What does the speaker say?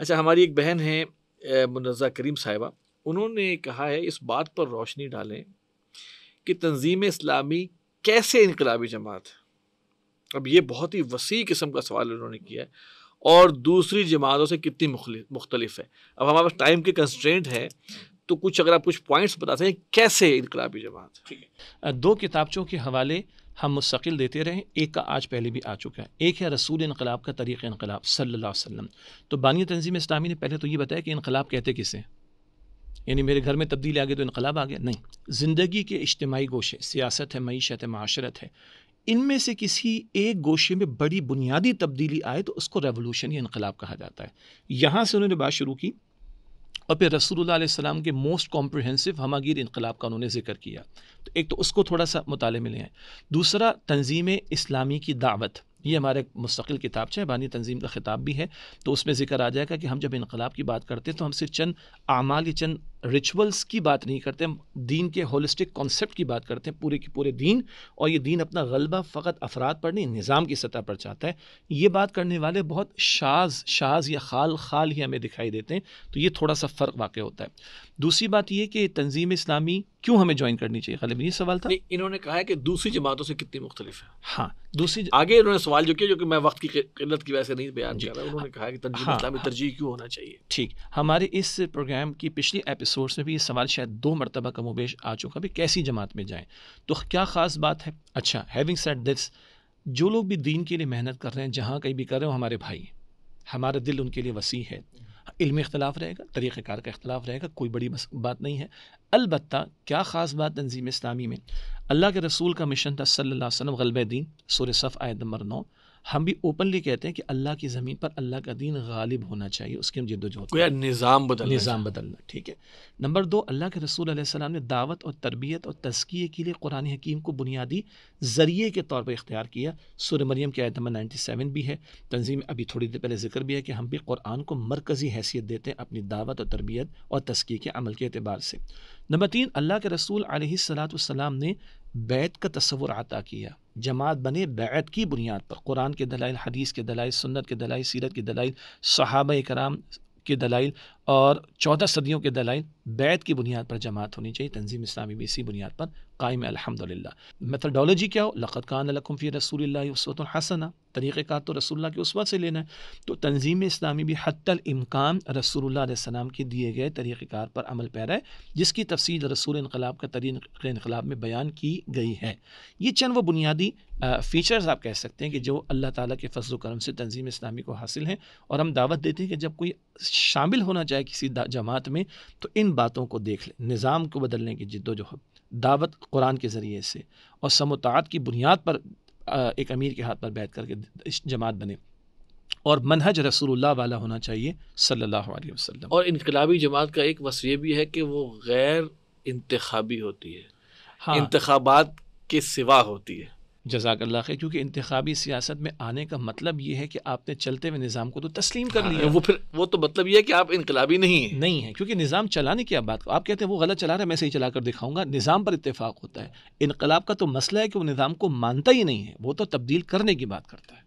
अच्छा हमारी एक बहन है मुनजा करीम साहिबा उन्होंने कहा है इस बात पर रोशनी डालें कि तंजीम इस्लामी कैसे इनकलाबी जमात है अब ये बहुत ही वसी किस्म का सवाल उन्होंने किया है और दूसरी जमातों से कितनी मुख्तलिफ है अब हमारे पास टाइम के कंस्ट्रेंट है तो कुछ अगर आप कुछ पॉइंट्स बताते हैं कैसे इनकलाबी जमात है दो किताबचों के हवाले हम मुस्तकिल देते रहें एक का आज पहले भी आ चुका है एक है रसूल इनकलाब का तरीक़ इनकलाब सल्ला वसम तो बानी तनजीम इस्लामी ने पहले तो ये बताया कि इनकलाब कहते किसे यानी मेरे घर में तब्दीली आ गई तो इनकलाब आ गया नहीं ज़िंदगी के इज्तमाही गोशे सियासत है मीशत है माशरत है इनमें से किसी एक गोशे में बड़ी बुनियादी तब्दीली आए तो उसको रेवोल्यूशन या इनकलाब कहा जाता है यहाँ से उन्होंने बात शुरू की और फिर रसूल सलाम के मोस्ट कॉम्प्रहेंसिव हमागीर इनकलाब का उन्होंने जिक्र किया तो एक तो उसको थोड़ा सा मुताले मिले हैं दूसरा तंजीम इस्लामी की दावत ये हमारे मुस्तकिल किताब है बानी तंजीम का खिताब भी है तो उसमें जिक्र आ जाएगा कि हम जब इनकलाब की बात करते हैं तो हम सिर्फ चंद आमाल या चंद रिचुअल्स की बात नहीं करते हम दीन के होलिस्टिक कॉन्सेप्ट की बात करते हैं पूरे के पूरे दीन और ये दीन अपना गलबा फ़कत अफराद पर नहीं निज़ाम की सतह पर चाहता है ये बात करने वाले बहुत शाज शाज या खाल खाल ही हमें दिखाई देते हैं तो ये थोड़ा सा फ़र्क वाक़ होता है दूसरी बात यह कि तंजीम इस्लामी क्यों हमें ज्वाइन करनी चाहिए गलब ये सवाल था इन्होंने कहा है कि दूसरी जमातों से कितनी मुख्तलिफ है हाँ दूसरी ज... आगे इन्होंने सवाल जो किया जो कि मैं वक्त की किल्लत की वजह से नहीं बयान किया उन्होंने हाँ, कहा कि तंजीम हाँ, इस्लामी हाँ। तरजीह क्यों होना चाहिए ठीक हमारे इस प्रोग्राम की पिछली एपिसोड एपिसोड्स में भी ये सवाल शायद दो मरतबा कम वेश आ चुका भी कैसी जमात में जाएँ तो क्या ख़ास बात है अच्छा हैविंग सेट दिस जो लोग भी दीन के लिए मेहनत कर रहे हैं जहाँ कहीं भी कर रहे हो हमारे भाई हमारा दिल उनके लिए वसी है इल्म इख्तलाफ रहेगा तरीक़ार का इख्तलाफ रहेगा कोई बड़ी बात नहीं है अलबत् क्या ख़ास बात तनजीम इस्लामी में अल्लाह के रसूल का मिशन था सल्ला वसम गलब दीन सुर सफ़ आयत नंबर नौ हम भी ओपनली कहते हैं कि अल्लाह की ज़मीन पर अल्लाह का दीन गालिब होना चाहिए उसके हम जिद्दोजहद निज़ाम बदल निज़ाम बदलना ठीक है नंबर दो अल्लाह के रसूल सलाम ने दावत और तरबियत और तस्किए के लिए कुरान हकीम को बुनियादी ज़रिए के तौर पर इख्तियार किया सुर मरियम की आयत नंबर नाइन्टी सेवन भी है तंजीम अभी थोड़ी देर पहले जिक्र भी है कि हम भी कुरान को मरकज़ी हैसियत देते हैं अपनी दावत और तरबियत और तस्किए के अमल के अतबार से नंबर तीन अल्लाह के रसूल सलाम ने बैत का तस्वुर आता किया जमात बने बैत की बुनियाद पर कुरान के दलाइल हदीस के दलाइल सुन्नत के दलाइल सीरत के दलाइल सहाब कराम के दलाइल और चौदह सदियों के दलाइल बैत की बुनियाद पर जमात होनी चाहिए तंजीम इस्लामी भी इसी बुनियाद पर कायम अलहमदिल्ला मेथडोलॉजी क्या हो लखत कान फिर रसूल उसवत हसना तरीक़ार तो रसोल्ला की उसवत से लेना है तो तंजीम इस्लामी भी रसूल सलाम के दिए गए तरीक़ार पर अमल पैरा है जिसकी तफसील रसूल इनकलाब का तरीक़ इनकलाब में बयान की गई है ये चंद वो बुनियादी फ़ीचर्स आप कह सकते हैं कि जो अल्लाह ताली के फजल करम से तंजीम इस्लामी को हासिल हैं और हम दावत देते हैं कि जब कोई शामिल होना चाहिए जाए किसी जमात में तो इन बातों को देख ले निज़ाम को बदलने की जिद्दोजहद दावत कुरान के ज़रिए से और समुतात की बुनियाद पर एक अमीर के हाथ पर बैठ करके इस जमात बने और मनहज रसूलुल्लाह वाला होना चाहिए सल्लल्लाहु अलैहि वसल्लम और इनकलाबी जमात का एक वस ये भी है कि वो गैर इंतखबी होती है हाँ इंतबात के सिवा होती है जजाकल्ला खैर क्योंकि इंतबी सियासत में आने का मतलब ये है कि आपने चलते हुए निज़ाम को तो तस्लीम कर हाँ, लिया वो फिर वो तो मतलब ये है कि आप इनकलाबी नहीं है नहीं है क्योंकि निज़ाम चलाने की आप बात को आप कहते हैं वो गलत चला रहा है मैं सही चला कर दिखाऊंगा निज़ाम पर इतफाक़ होता है इनकलाब का तो मसला है कि वो निज़ाम को मानता ही नहीं है वो तो तब्दील करने की बात करता है